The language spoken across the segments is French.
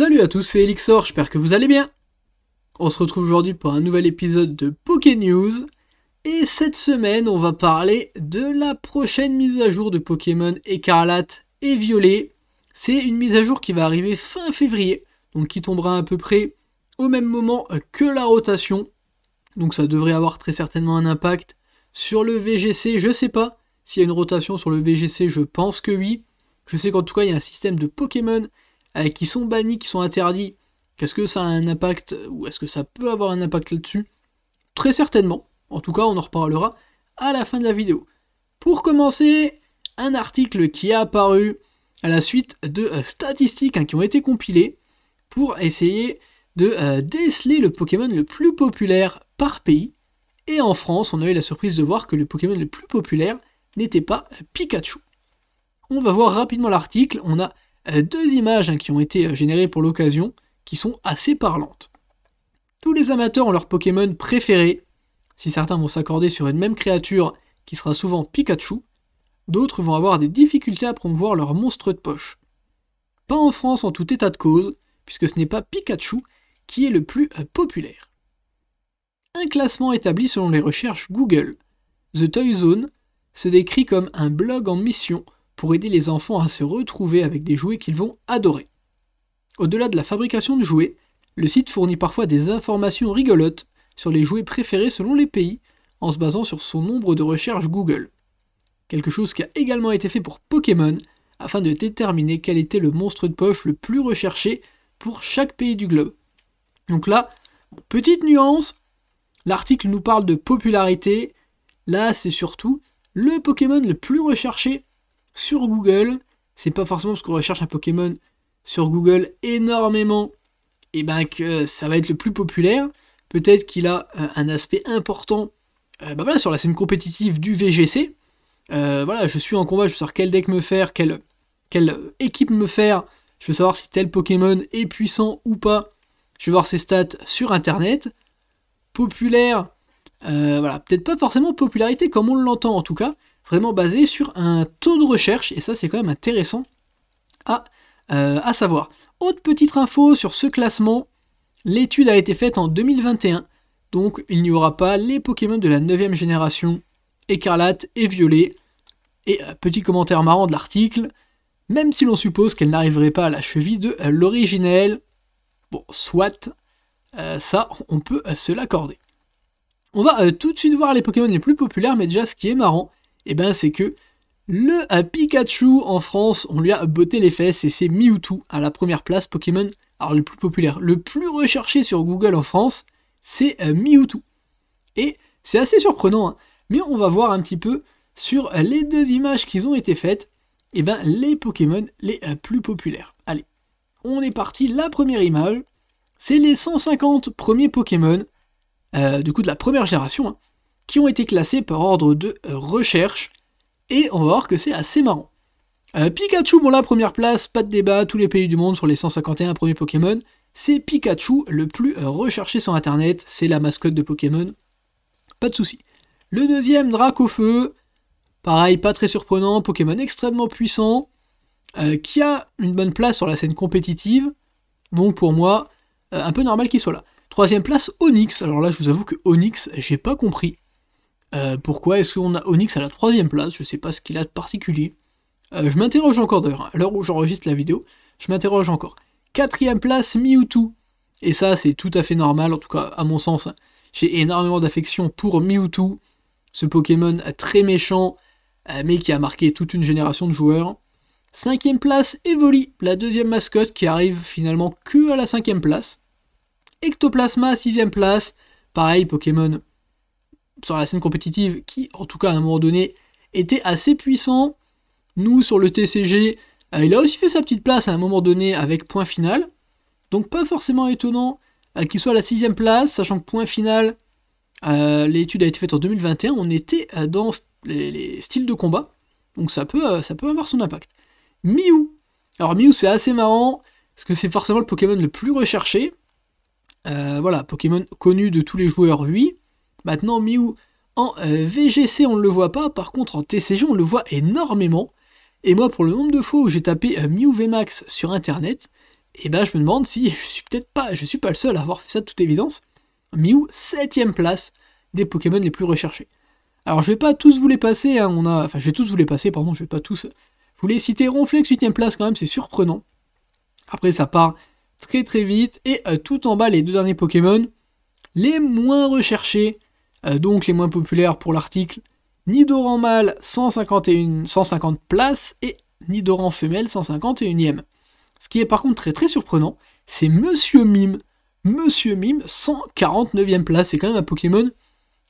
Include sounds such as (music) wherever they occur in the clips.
Salut à tous, c'est Elixor, j'espère que vous allez bien. On se retrouve aujourd'hui pour un nouvel épisode de Poké News. Et cette semaine, on va parler de la prochaine mise à jour de Pokémon Écarlate et Violet. C'est une mise à jour qui va arriver fin février, donc qui tombera à peu près au même moment que la rotation. Donc ça devrait avoir très certainement un impact sur le VGC, je sais pas. S'il y a une rotation sur le VGC, je pense que oui. Je sais qu'en tout cas, il y a un système de Pokémon euh, qui sont bannis, qui sont interdits, quest ce que ça a un impact ou est-ce que ça peut avoir un impact là-dessus Très certainement. En tout cas, on en reparlera à la fin de la vidéo. Pour commencer, un article qui est apparu à la suite de euh, statistiques hein, qui ont été compilées pour essayer de euh, déceler le Pokémon le plus populaire par pays. Et en France, on a eu la surprise de voir que le Pokémon le plus populaire n'était pas Pikachu. On va voir rapidement l'article. On a euh, deux images hein, qui ont été euh, générées pour l'occasion, qui sont assez parlantes. Tous les amateurs ont leur Pokémon préféré, si certains vont s'accorder sur une même créature qui sera souvent Pikachu, d'autres vont avoir des difficultés à promouvoir leur monstre de poche. Pas en France en tout état de cause, puisque ce n'est pas Pikachu qui est le plus euh, populaire. Un classement établi selon les recherches Google, The Toy Zone, se décrit comme un blog en mission pour aider les enfants à se retrouver avec des jouets qu'ils vont adorer. Au-delà de la fabrication de jouets, le site fournit parfois des informations rigolotes sur les jouets préférés selon les pays, en se basant sur son nombre de recherches Google. Quelque chose qui a également été fait pour Pokémon, afin de déterminer quel était le monstre de poche le plus recherché pour chaque pays du globe. Donc là, petite nuance, l'article nous parle de popularité, là c'est surtout le Pokémon le plus recherché sur Google, c'est pas forcément parce qu'on recherche un Pokémon sur Google énormément, et ben que ça va être le plus populaire. Peut-être qu'il a euh, un aspect important euh, bah sur la scène compétitive du VGC. Euh, voilà, je suis en combat, je veux savoir quel deck me faire, quelle, quelle équipe me faire, je veux savoir si tel Pokémon est puissant ou pas. Je vais voir ses stats sur internet. Populaire, voilà, peut-être pas forcément popularité comme on l'entend en tout cas, vraiment basé sur un taux de recherche, et ça c'est quand même intéressant à, euh, à savoir. Autre petite info sur ce classement, l'étude a été faite en 2021, donc il n'y aura pas les Pokémon de la 9ème génération, écarlate et violet. Et euh, petit commentaire marrant de l'article, même si l'on suppose qu'elle n'arriverait pas à la cheville de euh, l'originel, bon, soit, ça, on peut se l'accorder. On va tout de suite voir les Pokémon les plus populaires, mais déjà ce qui est marrant, et eh ben c'est que le Pikachu en France, on lui a botté les fesses et c'est Mewtwo à la première place Pokémon, alors le plus populaire, le plus recherché sur Google en France, c'est euh, Mewtwo. Et c'est assez surprenant, hein. mais on va voir un petit peu sur euh, les deux images qui ont été faites, et eh ben les Pokémon les euh, plus populaires. Allez, on est parti, la première image, c'est les 150 premiers Pokémon, du coup de la première génération, hein qui ont été classés par ordre de recherche. Et on va voir que c'est assez marrant. Euh, Pikachu, bon la première place, pas de débat, tous les pays du monde sur les 151 premiers Pokémon. C'est Pikachu le plus recherché sur Internet, c'est la mascotte de Pokémon. Pas de souci. Le deuxième, Dracofeu, Pareil, pas très surprenant, Pokémon extrêmement puissant, euh, qui a une bonne place sur la scène compétitive. Donc pour moi, euh, un peu normal qu'il soit là. Troisième place, Onyx. Alors là, je vous avoue que Onyx, j'ai pas compris. Euh, pourquoi est-ce qu'on a Onyx à la troisième place Je sais pas ce qu'il a de particulier. Euh, je m'interroge encore d'ailleurs, hein. à l'heure où j'enregistre la vidéo, je m'interroge encore. Quatrième place, Mewtwo. Et ça, c'est tout à fait normal, en tout cas à mon sens. Hein. J'ai énormément d'affection pour Mewtwo, ce Pokémon très méchant, euh, mais qui a marqué toute une génération de joueurs. Cinquième place, Evoli, la deuxième mascotte qui arrive finalement que à la cinquième place. Ectoplasma, sixième place. Pareil, Pokémon sur la scène compétitive qui, en tout cas à un moment donné, était assez puissant. Nous, sur le TCG, euh, il a aussi fait sa petite place à un moment donné avec point final. Donc pas forcément étonnant euh, qu'il soit à la sixième place, sachant que point final, euh, l'étude a été faite en 2021, on était dans les, styles de combat. Donc ça peut, ça peut avoir son impact. Miou Alors Miou c'est assez marrant, parce que c'est forcément le Pokémon le plus recherché. voilà, Pokémon connu de tous les joueurs, lui. Maintenant, Miu en euh, VGC, on ne le voit pas. Par contre, en TCG, on le voit énormément. Et moi, pour le nombre de fois où j'ai tapé euh, Mew VMAX sur Internet, et eh ben, je me demande si je suis peut-être pas, je suis pas le seul à avoir fait ça de toute évidence. Miu, 7ème place des Pokémon les plus recherchés. Alors, je vais pas tous vous les passer, hein, on a, enfin, je vais tous vous les passer, pardon, je vais pas tous vous les citer. Ronflex, 8ème place quand même, c'est surprenant. Après, ça part très très vite. Et euh, tout en bas, les deux derniers Pokémon, les moins recherchés, euh, donc les moins populaires pour l'article, Nidoran mâle 151, 150 places et Nidoran femelle 151e. Ce qui est par contre très très surprenant, c'est Monsieur Mime. Monsieur Mime 149e place, c'est quand même un Pokémon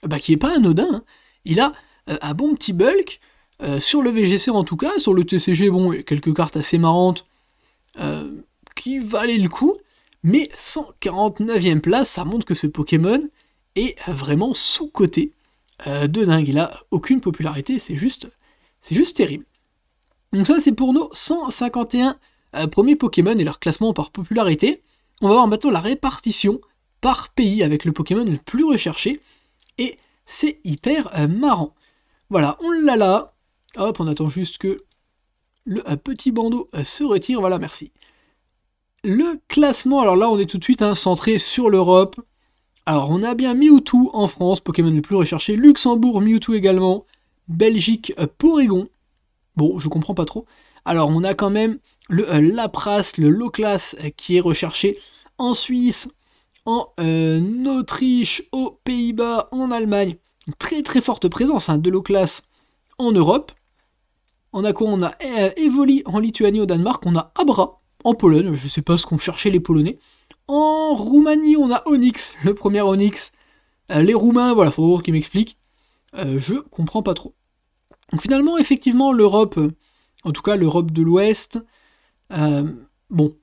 bah, qui est pas anodin. Hein. Il a euh, un bon petit bulk, euh, sur le VGC en tout cas, sur le TCG, bon, il y a quelques cartes assez marrantes qui valaient le coup, mais 149e place, ça montre que ce Pokémon, est vraiment sous côté euh, de dingue. Il a aucune popularité, c'est juste, c'est juste terrible. Donc ça, c'est pour nos 151 euh, premiers Pokémon et leur classement par popularité. On va voir maintenant la répartition par pays avec le Pokémon le plus recherché. Et c'est hyper euh, marrant. Voilà, on l'a là. Hop, on attend juste que le petit bandeau se retire. Voilà, merci. Le classement, alors là, on est tout de suite hein, centré sur l'Europe, alors on a bien Mewtwo en France, Pokémon le plus recherché, Luxembourg, Mewtwo également, Belgique, euh, Porygon. Bon, je comprends pas trop. Alors on a quand même le euh, Lapras, le Loclas euh, qui est recherché en Suisse, en Autriche, aux Pays-Bas, en Allemagne. Très très forte présence hein, de Loclas en Europe. On a quoi On a Evoli en Lituanie, au Danemark, on a Abra en Pologne, je sais pas ce qu'on cherchait les Polonais. En Roumanie, on a Onyx, le premier Onyx. Euh, les Roumains, voilà, faut qu'ils m'expliquent. Euh, je comprends pas trop. finalement, effectivement, l'Europe, euh, en tout cas l'Europe de l'Ouest, bon,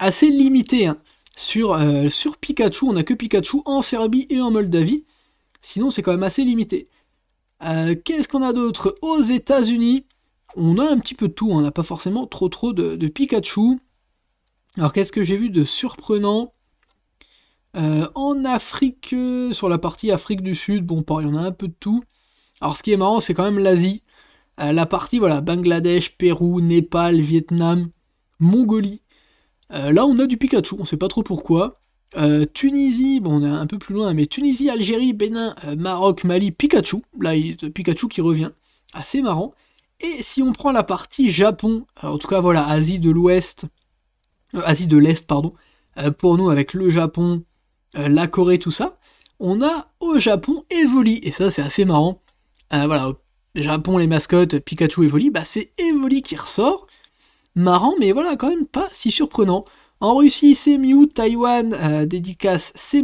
assez limitée. Hein. Sur, sur Pikachu, on n'a que Pikachu en Serbie et en Moldavie. Sinon, c'est quand même assez limité. Qu'est-ce qu'on a d'autre Aux États-Unis, on a un petit peu tout. Hein. On n'a pas forcément trop trop de, de Pikachu. Alors qu'est-ce que j'ai vu de surprenant euh, En Afrique, euh, sur la partie Afrique du Sud, bon, il y en a un peu de tout. Alors ce qui est marrant, c'est quand même l'Asie. Euh, la partie, voilà, Bangladesh, Pérou, Népal, Vietnam, Mongolie. là, on a du Pikachu, on sait pas trop pourquoi. Tunisie, bon, on est un peu plus loin, mais Tunisie, Algérie, Bénin, Maroc, Mali, Pikachu. Là, il y a Pikachu qui revient. Assez marrant. Et si on prend la partie Japon, en tout cas, voilà, Asie de l'Ouest, euh, Asie de l'Est, pardon, euh, pour nous avec le Japon, euh, la Corée, tout ça, on a au Japon Evoli, et ça c'est assez marrant. voilà, au Japon les mascottes, Pikachu Evoli, bah c'est Evoli qui ressort. Marrant, mais voilà, quand même pas si surprenant. En Russie, c'est Miu, Taïwan, dédicace, c'est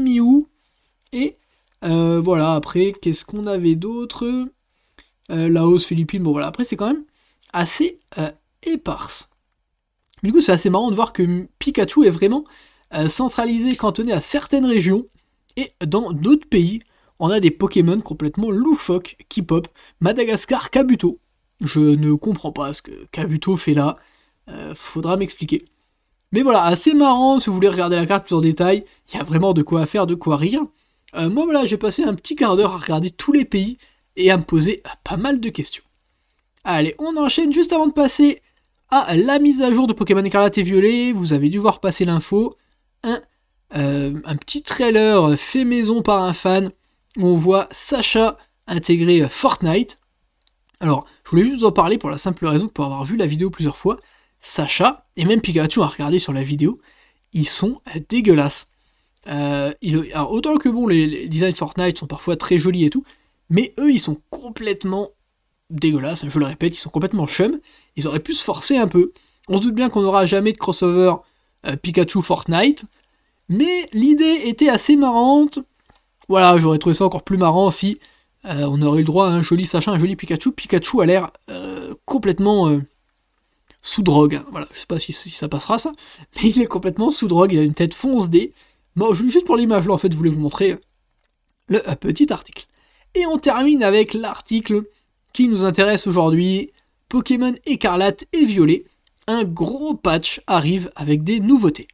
Et voilà, après, qu'est-ce qu'on avait d'autre Laos, Philippines, bon voilà, après c'est quand même assez éparse du coup, c'est assez marrant de voir que Pikachu est vraiment euh, centralisé, cantonné à certaines régions. Et dans d'autres pays, on a des Pokémon complètement loufoques qui pop. Madagascar, Kabuto. Je ne comprends pas ce que Kabuto fait là. Euh, faudra m'expliquer. Mais voilà, assez marrant si vous voulez regarder la carte plus en détail. Il y a vraiment de quoi faire, de quoi rire. Euh, moi voilà, j'ai passé un petit quart d'heure à regarder tous les pays et à me poser pas mal de questions. Allez, on enchaîne juste avant de passer ah, la mise à jour de Pokémon Écarlate et Violet, vous avez dû voir passer l'info. Un, euh, petit trailer fait maison par un fan où on voit Sacha intégrer euh, Fortnite. Alors, je voulais juste vous en parler pour la simple raison que pour avoir vu la vidéo plusieurs fois, Sacha et même Pikachu à regarder sur la vidéo, ils sont euh, dégueulasses. autant que bon, les, les, designs Fortnite sont parfois très jolis et tout, mais eux, ils sont complètement dégueulasse, je le répète, ils sont complètement chum, ils auraient pu se forcer un peu. On se doute bien qu'on n'aura jamais de crossover euh, Pikachu Fortnite, mais l'idée était assez marrante. Voilà, j'aurais trouvé ça encore plus marrant si euh, on aurait eu le droit à un joli Sacha, un joli Pikachu. Pikachu a l'air euh, complètement sous drogue. Voilà, je sais pas si, ça passera ça, (laughs) mais il est complètement sous drogue, il a une tête foncedée. Bon, juste pour l'image là, en fait, je voulais vous montrer le petit article. Et on termine avec l'article qui nous intéresse aujourd'hui, Pokémon écarlate et violet, un gros patch arrive avec des nouveautés.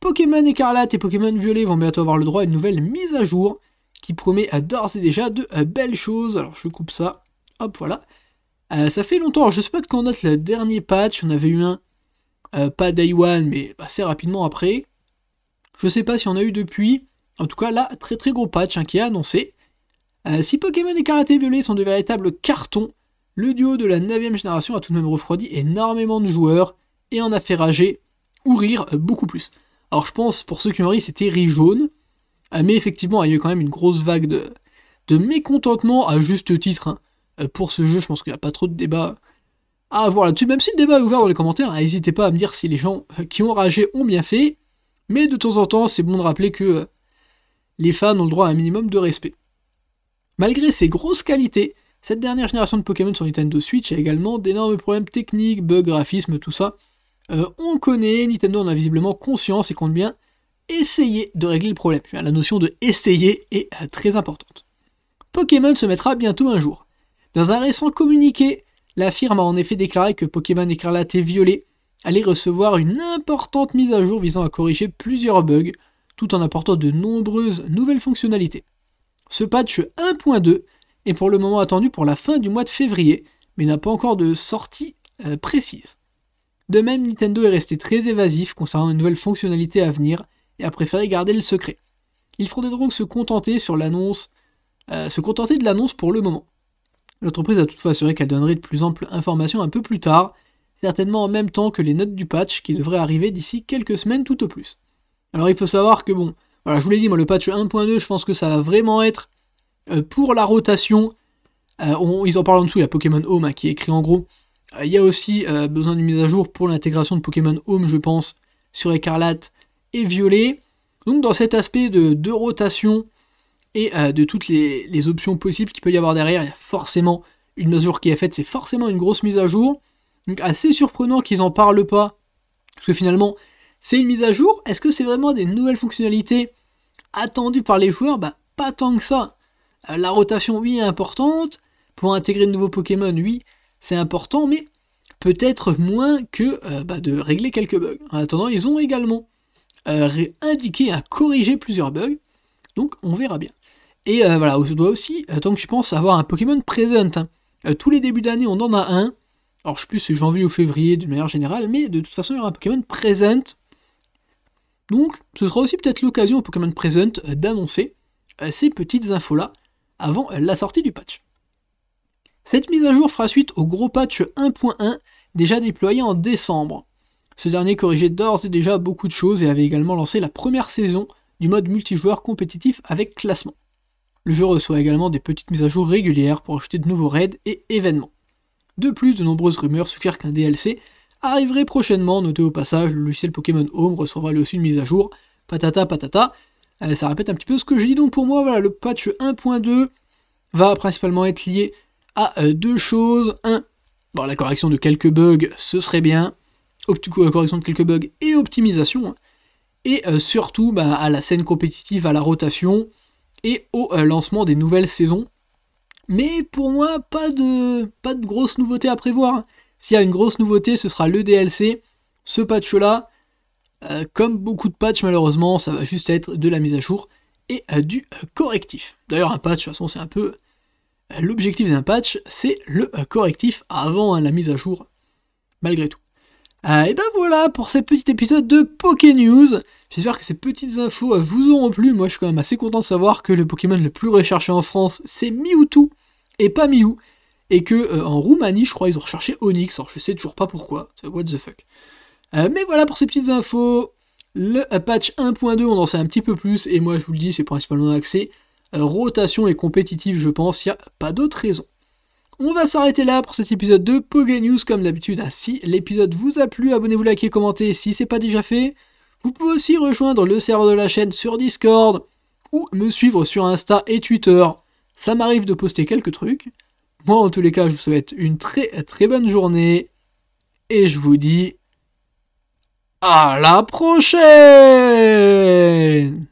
Pokémon écarlate et Pokémon violet vont bientôt avoir le droit à une nouvelle mise à jour qui promet d'ores et déjà de euh, belles choses. Alors je coupe ça, hop voilà. Euh, ça fait longtemps, je ne sais pas de quand on date le dernier patch, on avait eu un, euh, pas Day One, mais assez rapidement après. Je ne sais pas si on a eu depuis. En tout cas là, très très gros patch hein, qui est annoncé. Euh, si Pokémon et Karaté Violet sont de véritables cartons, le duo de la 9ème génération a tout de même refroidi énormément de joueurs et en a fait rager ou rire beaucoup plus. Alors je pense, pour ceux qui ont ri, c'était riz jaune, euh, mais effectivement, il y a eu quand même une grosse vague de, de mécontentement à juste titre. Hein. Euh, pour ce jeu, je pense qu'il n'y a pas trop de débat à avoir là-dessus. Même si le débat est ouvert dans les commentaires, n'hésitez pas à me dire si les gens qui ont ragé ont bien fait. Mais de temps en temps, c'est bon de rappeler que les fans ont le droit à un minimum de respect. Malgré ses grosses qualités, cette dernière génération de Pokémon sur Nintendo Switch a également d'énormes problèmes techniques, bugs, graphismes, tout ça. Euh, on connaît, Nintendo en a visiblement conscience et compte bien essayer de régler le problème. La notion de essayer est euh, très importante. Pokémon se mettra bientôt un jour. Dans un récent communiqué, la firme a en effet déclaré que Pokémon Écarlate et Violet allait recevoir une importante mise à jour visant à corriger plusieurs bugs, tout en apportant de nombreuses nouvelles fonctionnalités. Ce patch 1.2 est pour le moment attendu pour la fin du mois de février, mais n'a pas encore de sortie euh, précise. De même, Nintendo est resté très évasif concernant une nouvelle fonctionnalité à venir et a préféré garder le secret. Il faudrait donc se contenter sur l'annonce, euh, se contenter de l'annonce pour le moment. L'entreprise a toutefois assuré qu'elle donnerait de plus amples informations un peu plus tard, certainement en même temps que les notes du patch qui devraient arriver d'ici quelques semaines tout au plus. Alors il faut savoir que bon, voilà, je vous l'ai dit, moi, le patch 1.2, je pense que ça va vraiment être euh, pour la rotation. Euh, ils en parlent en dessous, il y a Pokémon Home hein, qui est écrit en gros. Euh, il y a aussi besoin d'une mise à jour pour l'intégration de Pokémon Home, je pense, sur Écarlate et Violet. Donc dans cet aspect de, rotation et de toutes les, les options possibles qu'il peut y avoir derrière, il y a forcément une mesure qui est faite, c'est forcément une grosse mise à jour. Donc assez surprenant qu'ils n'en parlent pas, parce que finalement, c'est une mise à jour Est-ce que c'est vraiment des nouvelles fonctionnalités attendues par les joueurs Bah pas tant que ça. Euh, la rotation, oui, est importante. Pour intégrer de nouveaux Pokémon, oui, c'est important, mais peut-être moins que euh, bah, de régler quelques bugs. En attendant, ils ont également euh, réindiqué indiqué à corriger plusieurs bugs, donc on verra bien. Et voilà, on doit aussi, tant que je pense, avoir un Pokémon présent. Hein. tous les débuts d'année, on en a un. Alors je sais plus, c'est janvier ou février d'une manière générale, mais de toute façon, il y aura un Pokémon présent. Donc, ce sera aussi peut-être l'occasion au Pokémon Present euh, d'annoncer euh, ces petites infos-là avant euh, la sortie du patch. Cette mise à jour fera suite au gros patch 1.1 déjà déployé en décembre. Ce dernier corrigeait d'ores et déjà beaucoup de choses et avait également lancé la première saison du mode multijoueur compétitif avec classement. Le jeu reçoit également des petites mises à jour régulières pour ajouter de nouveaux raids et événements. De plus, de nombreuses rumeurs suggèrent qu'un DLC arriverait prochainement. Notez au passage, le logiciel Pokémon Home recevra lui aussi une mise à jour. Patata patata. Euh, ça répète un petit peu ce que j'ai dit. Donc pour moi, voilà, le patch 1.2 va principalement être lié à euh, deux choses. Un, bon, la correction de quelques bugs, ce serait bien. Opti euh, correction de quelques bugs et optimisation. Et surtout bah, à la scène compétitive, à la rotation et au lancement des nouvelles saisons. Mais pour moi, pas de, pas de grosses nouveautés à prévoir. S'il y a une grosse nouveauté, ce sera le DLC. Ce patch-là, euh, comme beaucoup de patchs malheureusement, ça va juste être de la mise à jour et euh, du correctif. D'ailleurs, un patch, de toute façon, c'est un peu... Euh, l'objectif d'un patch, c'est le correctif avant hein, la mise à jour, malgré tout. et ben voilà pour ce petit épisode de Poké News. J'espère que ces petites infos vous auront plu. Moi, je suis quand même assez content de savoir que le Pokémon le plus recherché en France, c'est Mewtwo et pas Miou et que euh, en Roumanie, je crois, ils ont recherché Onyx. Alors je sais toujours pas pourquoi. What the fuck. Euh, mais voilà pour ces petites infos. Le euh, patch 1.2, on en sait un petit peu plus, et moi je vous le dis, c'est principalement axé rotation et compétitif, je pense, il n'y a pas d'autre raison. On va s'arrêter là pour cet épisode de Pogue News, comme d'habitude. Hein, si l'épisode vous a plu, abonnez-vous, likez, commentez si c'est pas déjà fait. Vous pouvez aussi rejoindre le serveur de la chaîne sur Discord ou me suivre sur Insta et Twitter. Ça m'arrive de poster quelques trucs. Moi, en tous les cas, je vous souhaite une très très bonne journée et je vous dis à la prochaine